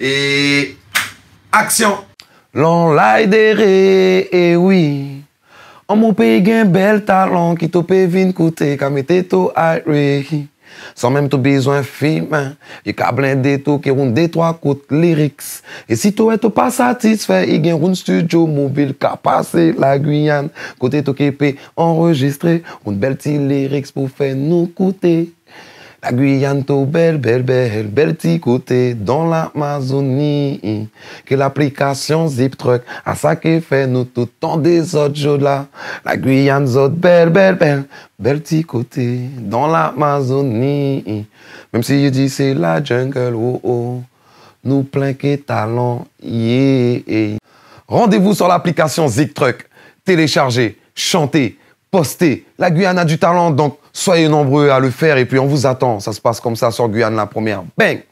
Eeeh, aksyon! L'on l'ay de re, e wii An mou pe gen bel talon ki tou pe vin koute Kamete tou a re hi San menm tou bezwen film Yon ka blen de tou ki roun de twa kote liriks E si tou etou pa satisfe Yon gen roun studio mou vil ka pase la Guyane Kote tou ki pe enregistre Roun bel ti liriks pou fe nou koute La Guyane, tout belle, belle, belle, belle petit côté dans l'Amazonie. Que l'application Zip Truck a ça qui fait nous tout temps des autres jours là. La Guyane, zot belle, belle, belle, belle petit côté dans l'Amazonie. Même si je dis c'est la jungle, oh oh, nous plein que talent, yeah. Rendez-vous sur l'application Zip Truck. Téléchargez, chantez, postez. La Guyane a du talent donc. Soyez nombreux à le faire et puis on vous attend. Ça se passe comme ça sur Guyane la première. Bang